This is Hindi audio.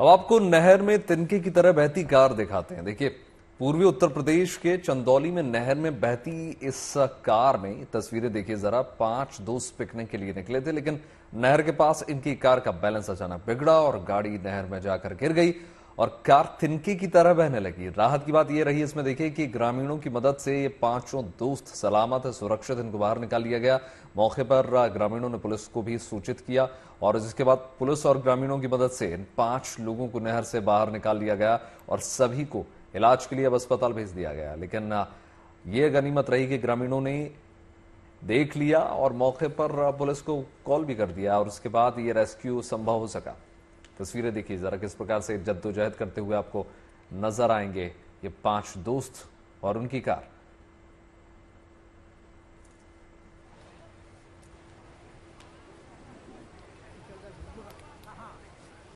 अब आपको नहर में तिनके की तरह बहती कार दिखाते हैं देखिए पूर्वी उत्तर प्रदेश के चंदौली में नहर में बहती इस कार में तस्वीरें देखिए जरा पांच दोस्त पिकनिक के लिए निकले थे लेकिन नहर के पास इनकी कार का बैलेंस अचानक बिगड़ा और गाड़ी नहर में जाकर गिर गई और कार तिनके की तरह बहने लगी राहत की बात यह रही इसमें देखिए कि ग्रामीणों की मदद से ये पांचों दोस्त सलामत सुरक्षित इनको बाहर निकाल लिया गया मौके पर ग्रामीणों ने पुलिस को भी सूचित किया और जिसके बाद पुलिस और ग्रामीणों की मदद से इन पांच लोगों को नहर से बाहर निकाल लिया गया और सभी को इलाज के लिए अब अस्पताल भेज दिया गया लेकिन ये गनीमत रही कि ग्रामीणों ने देख लिया और मौके पर पुलिस को कॉल भी कर दिया और उसके बाद ये रेस्क्यू संभव हो सका तस्वीरें देखिए ज़रा किस प्रकार से जद्दोजहद करते हुए आपको नजर आएंगे ये पांच दोस्त और उनकी कार